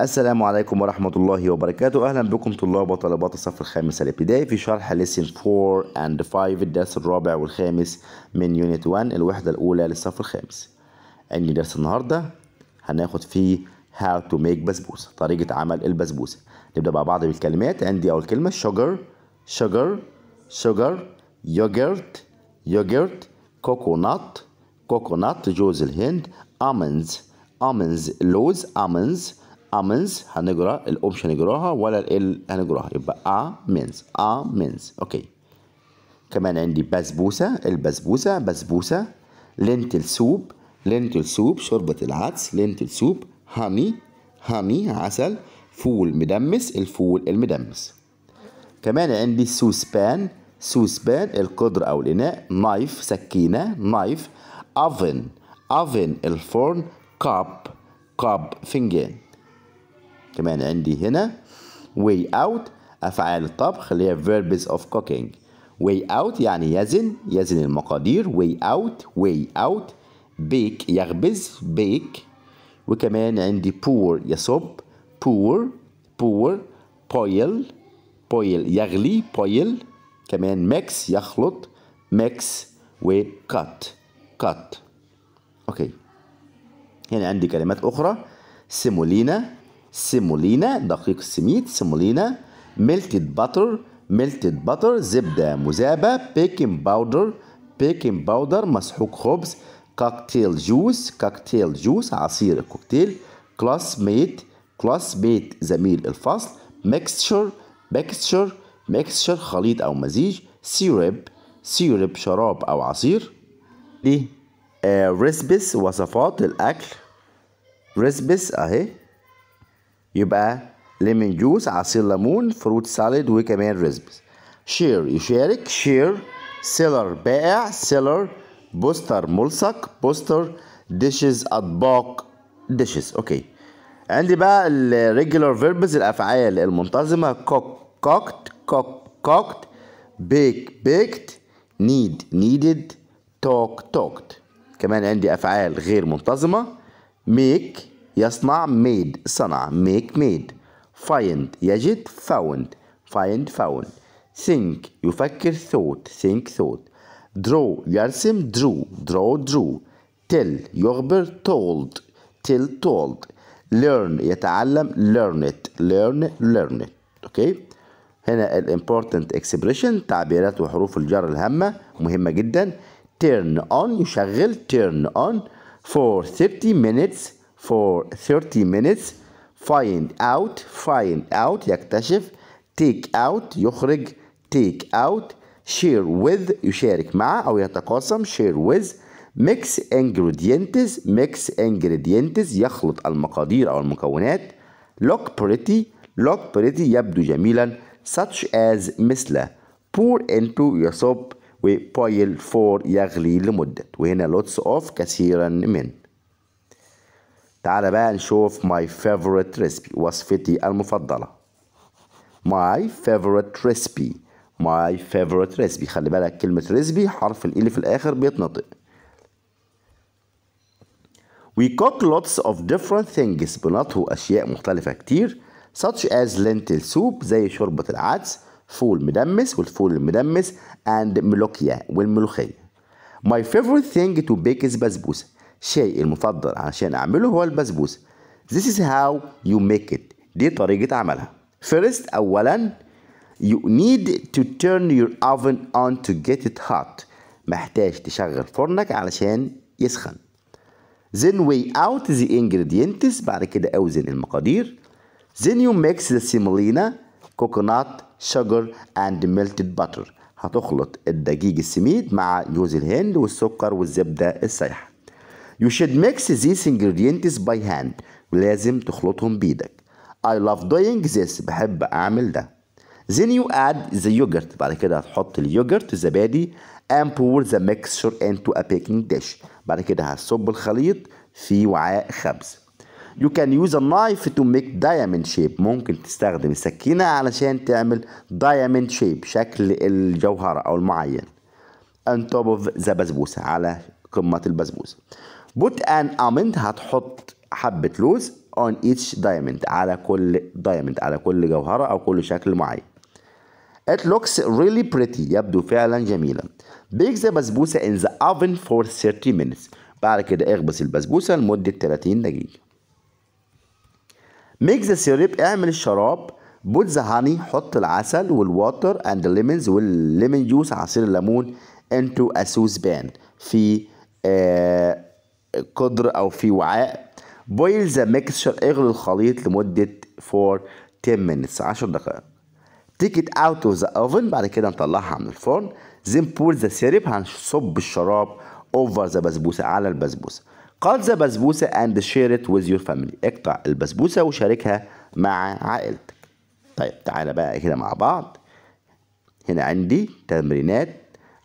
السلام عليكم ورحمة الله وبركاته أهلا بكم طلاب وطلبات الصف الخامس الابتدائي في شرح lesson 4 and 5 الدرس الرابع والخامس من يونيت 1 الوحدة الأولى للصف الخامس عندي درس النهاردة هناخد فيه how to make بسبوسة طريقة عمل البسبوسة نبدأ مع بعض بالكلمات عندي أول كلمة sugar sugar sugar yogurt yogurt coconut coconut جوز الهند almonds almonds لوز almonds امنز هنقرا الاوبشن نقراها ولا ال هنقراها يبقى امنز امنز اوكي كمان عندي بسبوسه البسبوسه بسبوسه لينتل سوب لينتل سوب شوربه العدس لينتل سوب هاني هاني عسل فول مدمس الفول المدمس كمان عندي سوسبان سوسبان القدر او الاناء نايف سكينه نايف اوفن اوفن الفرن كاب كاب فنجان كمان عندي هنا way out أفعال الطبخ اللي هي verbs of cooking way out يعني يزن يزن المقادير way out way out bake يخبز bake وكمان عندي pour يصب pour pour boil boil يغلي boil كمان mix يخلط mix و cut cut اوكي هنا عندي كلمات اخرى سيمولينا سيمولينا دقيق السميد سيمولينا ميلتد باتر ميلتد باتر زبدة مذابة بيكنج باودر بيكنج باودر مسحوق خبز كوكتيل جوس كوكتيل جوس عصير الكوكتيل كلاس ميت كلاس ميت زميل الفصل ميكستشر ميكستشر ميكستشر خليط أو مزيج سيرب سيرب شراب أو عصير دي آه ريسبس وصفات الأكل ريسبس أهي يبقى ليمون جوس عصير ليمون فروت سالد وكمان ريزبس شير يشارك شير سيلر بائع سيلر بوستر ملصق بوستر ديشز اطباق ديشز اوكي عندي بقى الريجولار فيربز الافعال المنتظمه كوك كوكت كوك كوكت بيك بيكت نيد نيدد توك توكت كمان عندي افعال غير منتظمه ميك يصنع made صنع make made find يجد found find found think يفكر thought think thought draw يرسم drew draw drew tell يخبر told tell told learn يتعلم learn it learn learn it اوكي okay. هنا الامبورتنت اكسبريشن تعبيرات وحروف الجر الهامة مهمة جدا turn on يشغل turn on for 30 minutes for 30 minutes find out find out يكتشف take out يخرج take out share with يشارك مع أو يتقاسم share with mix ingredients mix ingredients يخلط المقادير أو المكونات look pretty look pretty يبدو جميلا such as مثل pour into يصب و boil for يغلي لمدة وهنا lots of كثيرا من تعال بقى نشوف my favorite recipe وصفتي المفضلة my favorite recipe my favorite recipe خلي بالك كلمة recipe حرف ال اللي في الآخر بيتنطق We cook lots of different things بنطهو أشياء مختلفة كتير such as lentil soup زي شوربة العدس فول مدمس والفول المدمس and ملوكيا والملوخية My favorite thing to bake is بسبوسة شيء المفضل عشان أعمله هو البسبوسة This is how you make it دي طريقة عملها First أولا You need to turn your oven on to get it hot محتاج تشغل فرنك علشان يسخن Then weigh out the ingredients بعد كده أوزن المقادير Then you mix the semolina, coconut, sugar and melted butter هتخلط الدقيق السميد مع جوز الهند والسكر والزبدة السايحة You should mix these ingredients by hand لازم تخلطهم بيدك. I love doing this بحب أعمل ده Then you add the yogurt بعد كده هتحط اليوجرت الزبادي and pour the mixture into a baking dish بعد كده هتصب الخليط في وعاء خبز You can use a knife to make diamond shape ممكن تستخدم السكينة علشان تعمل diamond shape شكل الجوهرة أو المعين On top of the بسبوسة على قمة البسبوسة put an almond هتحط حبة لوز on each diamond على كل diamond على كل جوهرة أو كل شكل معين It looks really pretty يبدو فعلا جميلا bake the بسبوسة in the oven for 30 minutes بعد كده اخبز البسبوسة لمدة 30 دقيقة make the syrup اعمل الشراب put the honey حط العسل والwater and the lemons والليمون جوس عصير الليمون into a saucepan في آه قدر او في وعاء بويل ذا ميكستشر اغلي الخليط لمدة فور 10 minutes 10 دقائق take it out of the oven بعد كده نطلعها من الفرن then pour the syrup هنصب الشراب over the بسبوسة على البسبوسة cut the بسبوسة and share it with your family اقطع البسبوسة وشاركها مع عائلتك طيب تعالى بقى كده مع بعض هنا عندي تمرينات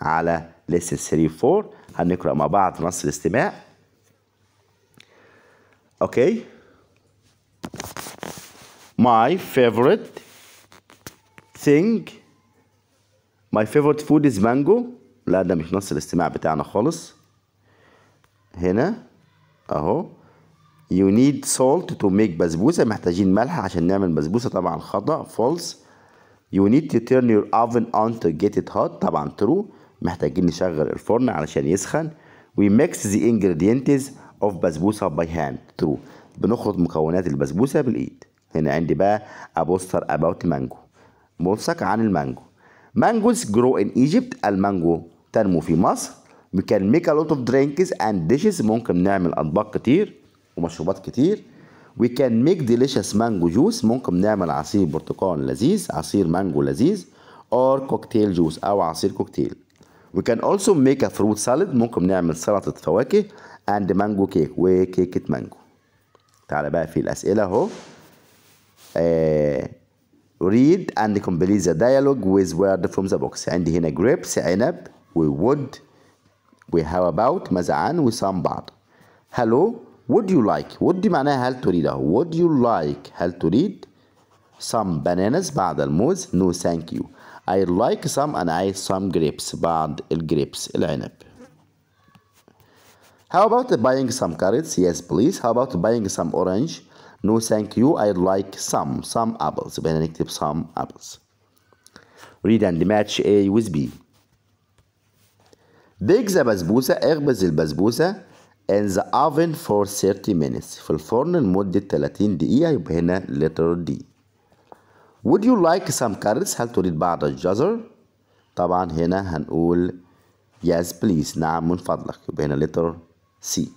على lesson 3 4 هنقرأ مع بعض نص الاستماع okay my favorite thing my favorite food is mango لا ده مش نص الاستماع بتاعنا خالص هنا اهو you need salt to make بسبوسة محتاجين ملح عشان نعمل بسبوسة طبعا خطأ false you need to turn your oven on to get it hot طبعا true محتاجين نشغل الفرن علشان يسخن we mix the ingredients of بسبوسة by hand true بنخلط مكونات البسبوسة بالإيد هنا عندي بقى ابوستر أباوت about mango ملصق عن المانجو mangoes grow in Egypt المانجو تنمو في مصر we can make a lot of drinks and dishes ممكن نعمل أطباق كتير ومشروبات كتير we can make delicious mango juice ممكن نعمل عصير برتقال لذيذ عصير مانجو لذيذ or cocktail juice أو عصير كوكتيل we can also make a fruit salad ممكن نعمل سلطة فواكه اند مانجو كيك وكيكه مانجو تعالى بقى في الاسئلة اهو read and complete the dialogue with word from the box عندي هنا grapes عنب و would و how about ماذا عن some بعض hello would you like would معناها هل تريد اهو would you like هل تريد some bananas بعض الموز no thank you I like some and I some grapes بعض الجريبس العنب how about buying some carrots? Yes, please. How about buying some orange? No, thank you. I'd like some, some apples. Benedict, some apples. Read and match A with B. Bake the basbousa, اخبز البسبوسة in the oven for 30 minutes. في الفرن لمدة 30 دقيقة يبقى هنا letter D. Would you like some carrots? هل تريد بعض الجزر؟ طبعا هنا هنقول yes please نعم من فضلك يبقى هنا letter C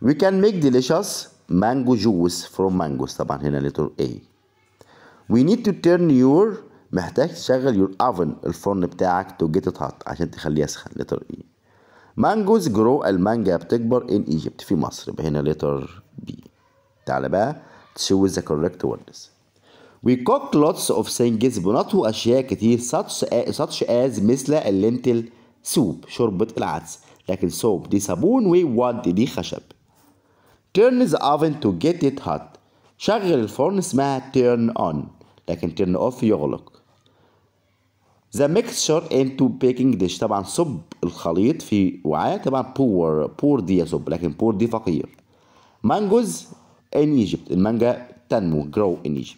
We can make delicious mango juice from mangoes طبعا هنا letter A We need to turn your محتاج تشغل your oven الفرن بتاعك to get it hot عشان تخليه يسخن letter E mangoes grow المانجا بتكبر in Egypt في مصر هنا letter B تعالى بقى choose the correct words We cook lots of things بنطهو أشياء كتير such as, such as مثل اللنتل soup شوربة العدس لكن soap دي صابون وود دي خشب turn the oven to get it hot شغل الفرن اسمها turn on لكن turn off يغلق the mixture into baking dish طبعا صب الخليط في وعاء طبعا poor pour دي يصب لكن poor دي فقير mangoes in Egypt المانجا تنمو grow in Egypt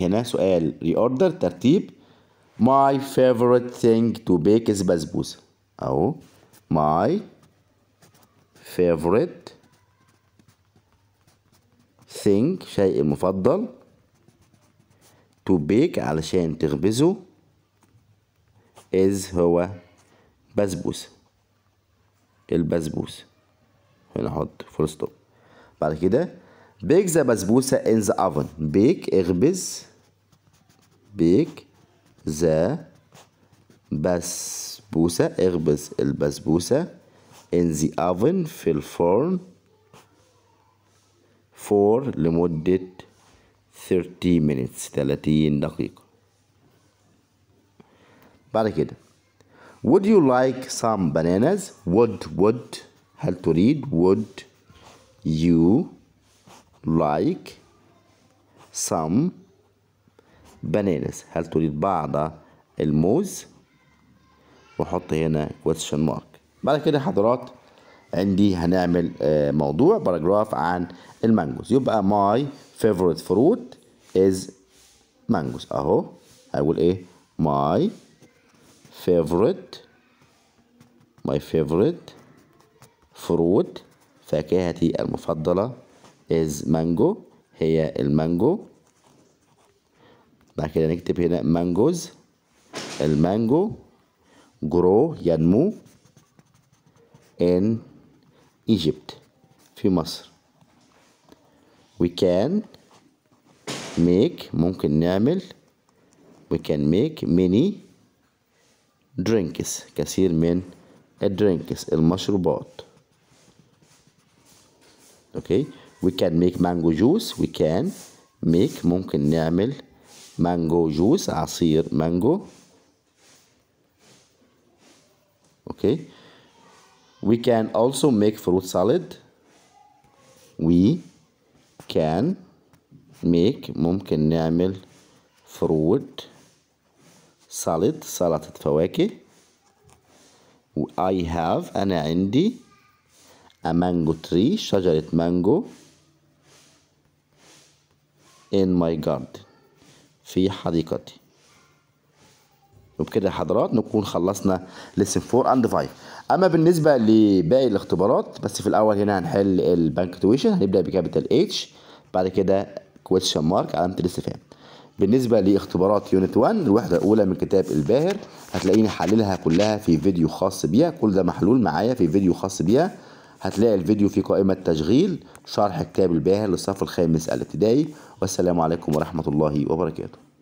هنا سؤال reorder ترتيب My favorite thing to bake is بسبوسة أو my favorite thing شيء المفضل to bake علشان تخبزه is هو بسبوس إيه البسبوس هنا حط full stop بعد كده bake the بسبوسة in the oven bake اخبز bake the بس بسبوسة اخبز البسبوسة in the oven في الفرن for لمدة 30 minutes 30 دقيقة بعد كده Would you like some bananas? Would would هل تريد would you like some bananas هل تريد بعض الموز واحط هنا question mark بعد كده حضرات عندي هنعمل آه، موضوع باراجراف عن المانجوز يبقى my favorite fruit is mangoes اهو هقول ايه my favorite my favorite fruit فاكهتي المفضلة is mango هي المانجو بعد كده نكتب هنا mangoes المانجو grow and in Egypt في مصر we can make ممكن نعمل we can make many drinks كثير من الدرينكس المشروبات okay we can make mango juice we can make ممكن نعمل mango juice عصير مانجو okay we can also make fruit salad we can make ممكن نعمل fruit salad سلطة فواكه I have أنا عندي a mango tree شجرة مانجو in my garden في حديقتي وبكده يا حضرات نكون خلصنا لسن 4 اند 5 اما بالنسبه لباقي الاختبارات بس في الاول هنا هنحل البنك تويشن هنبدا بكابيتال اتش بعد كده كويشن مارك علامه الاستفهام بالنسبه لاختبارات يونت 1 الوحده الاولى من كتاب الباهر هتلاقيني حللها كلها في فيديو خاص بيها كل ده محلول معايا في فيديو خاص بيها هتلاقي الفيديو في قائمه تشغيل شرح كتاب الباهر للصف الخامس الابتدائي والسلام عليكم ورحمه الله وبركاته